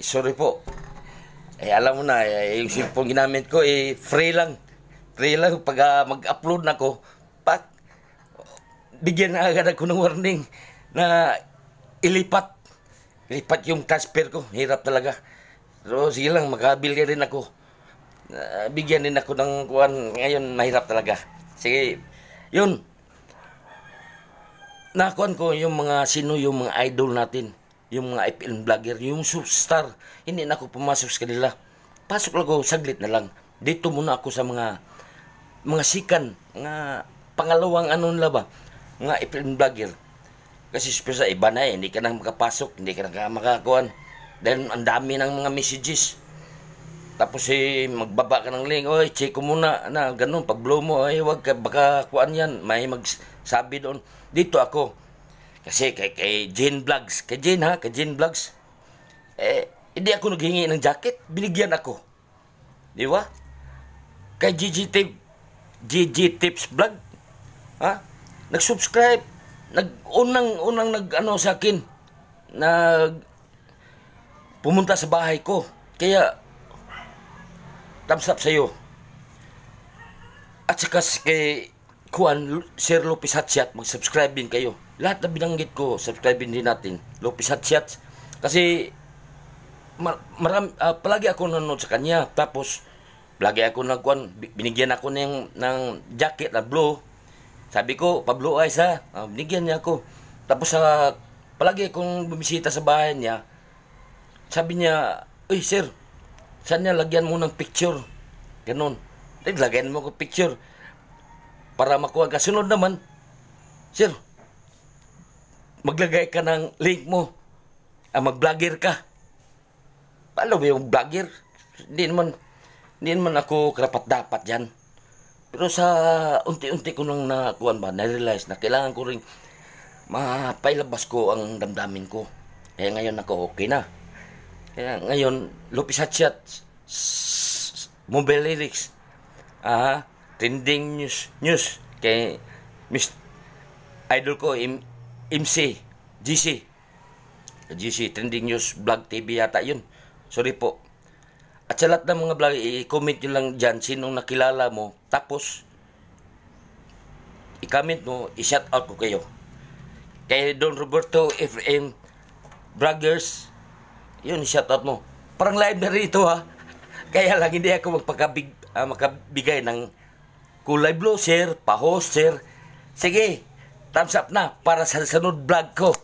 sorry po. Eh, alam mo na, eh, yung cellphone ginamit ko, eh, free lang. Free lang. Pag uh, mag-upload na ko, pak, bigyan na agad ako ng warning na ilipat. Ilipat yung transfer ko. Hirap talaga. Pero sige lang, magkabili rin ako. Uh, bigyan din ako ng kuan. Ngayon, mahirap talaga. Sige, yun. Nakuan ko yung mga sino yung mga idol natin yung mga IPL vlogger, yung superstar, hindi na ako pumasok sa kanila. Pasok lang ako, saglit na lang. Dito muna ako sa mga mga sikan, mga pangalawang anon la ba, mga IPL vlogger. Kasi sa iba na eh, hindi ka na makapasok, hindi ka na makakuan. Dahil ang dami ng mga messages. Tapos eh, magbaba ka ng link, oy, check ko muna, na, ganun, pag blow mo, ay, wag ka, baka kuan yan, may magsabi doon. Dito ako, kasi kay, kay Jane Vlogs, kay Jane ha, kay Jane Vlogs, eh, hindi ako naghingi ng jacket, binigyan ako. Di ba? Kay GG Tip, GG Tips Vlog, ha? Nag-subscribe, nag unang unang nag ano sa akin, nag pumunta sa bahay ko. Kaya thumbs up sa iyo. At saka kay kuan share Lopez Hatchat, mag-subscribe din kayo. Lahat na binanggit ko, subscribe din natin. Lopez Hatchat. Kasi mar maram, uh, palagi ako nanonood sa kanya. Tapos, palagi ako nagkuan, binigyan ako ng, ng jacket na blue. Sabi ko, Pablo Eyes ha, uh, ah, binigyan niya ako. Tapos, uh, palagi akong bumisita sa bahay niya. Sabi niya, Uy, sir, saan niya lagyan mo ng picture? Ganun. Lagyan mo ko picture para makuha ka. Sunod naman, sir, maglagay ka ng link mo. Ah, mag-vlogger ka. Paano ba yung vlogger? Hindi naman, hindi naman ako karapat-dapat yan. Pero sa unti-unti ko nang nakuhan ba, na-realize na kailangan ko rin mapailabas ko ang damdamin ko. Kaya ngayon ako okay na. Kaya ngayon, Lupis Hatchat, Mobile Lyrics, ah, trending news news kay Miss idol ko M MC GC GC trending news vlog TV yata yun sorry po at sa lahat ng mga vlog i-comment nyo lang dyan sinong nakilala mo tapos i-comment mo i-shout out ko kayo kay Don Roberto FM Braggers yun i-shout out mo parang live na rito ha kaya lang hindi ako magpagabig uh, ah, makabigay ng Kulay blue, sir. Paho, sir. Sige, thumbs up na para sa sunod vlog ko.